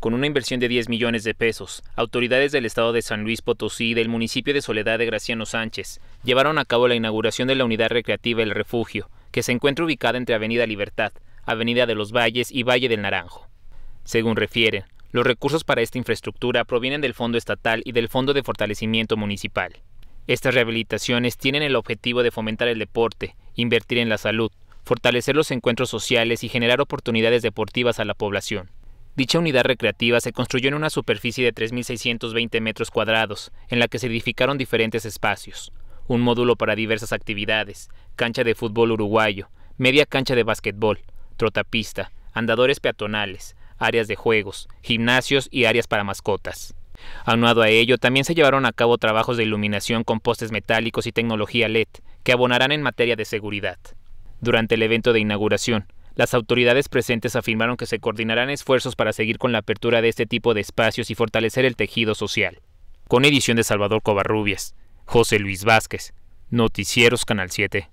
con una inversión de 10 millones de pesos, autoridades del estado de San Luis Potosí y del municipio de Soledad de Graciano Sánchez llevaron a cabo la inauguración de la unidad recreativa El Refugio, que se encuentra ubicada entre Avenida Libertad, Avenida de los Valles y Valle del Naranjo. Según refieren, los recursos para esta infraestructura provienen del Fondo Estatal y del Fondo de Fortalecimiento Municipal. Estas rehabilitaciones tienen el objetivo de fomentar el deporte, invertir en la salud, fortalecer los encuentros sociales y generar oportunidades deportivas a la población. Dicha unidad recreativa se construyó en una superficie de 3.620 metros cuadrados, en la que se edificaron diferentes espacios, un módulo para diversas actividades, cancha de fútbol uruguayo, media cancha de básquetbol, trotapista, andadores peatonales, áreas de juegos, gimnasios y áreas para mascotas. Aunado a ello, también se llevaron a cabo trabajos de iluminación con postes metálicos y tecnología LED, que abonarán en materia de seguridad. Durante el evento de inauguración, las autoridades presentes afirmaron que se coordinarán esfuerzos para seguir con la apertura de este tipo de espacios y fortalecer el tejido social. Con edición de Salvador Covarrubias, José Luis Vázquez, Noticieros Canal 7.